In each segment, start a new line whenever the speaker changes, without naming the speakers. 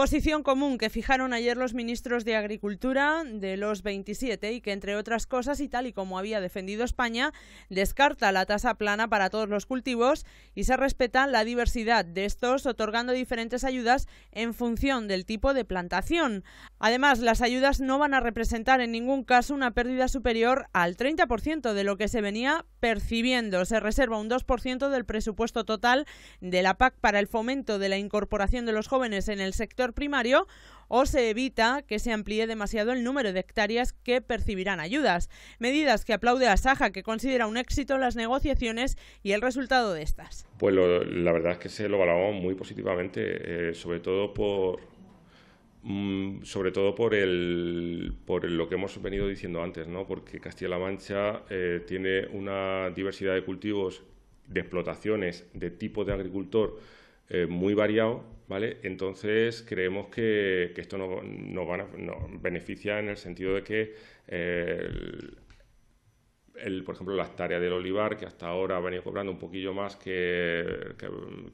Posición común que fijaron ayer los ministros de Agricultura de los 27 y que, entre otras cosas, y tal y como había defendido España, descarta la tasa plana para todos los cultivos y se respeta la diversidad de estos, otorgando diferentes ayudas en función del tipo de plantación. Además, las ayudas no van a representar en ningún caso una pérdida superior al 30% de lo que se venía percibiendo. Se reserva un 2% del presupuesto total de la PAC para el fomento de la incorporación de los jóvenes en el sector primario o se evita que se amplíe demasiado el número de hectáreas que percibirán ayudas. Medidas que aplaude a Saja, que considera un éxito las negociaciones y el resultado de estas.
Pues la verdad es que se lo valoramos muy positivamente, eh, sobre todo por mm, sobre todo por el por lo que hemos venido diciendo antes, ¿no? Porque Castilla-La Mancha eh, tiene una diversidad de cultivos, de explotaciones, de tipo de agricultor eh, muy variado entonces creemos que, esto nos beneficia en el sentido de que, eh, por ejemplo, la tareas del olivar, que hasta ahora ha venido cobrando un poquillo más que,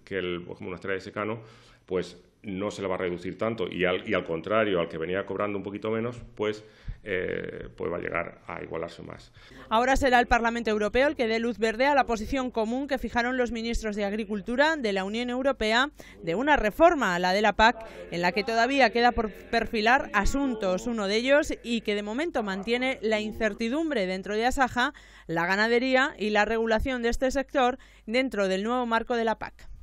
que, el, una hectárea de secano, pues no se le va a reducir tanto y al, contrario, al que venía cobrando un poquito menos, pues, eh, pues va a llegar a igualarse más.
Ahora será el Parlamento Europeo el que dé luz verde a la posición común que fijaron los ministros de Agricultura de la Unión Europea de una reforma a la de la PAC en la que todavía queda por perfilar asuntos, uno de ellos y que de momento mantiene la incertidumbre dentro de Asaja, la ganadería y la regulación de este sector dentro del nuevo marco de la PAC.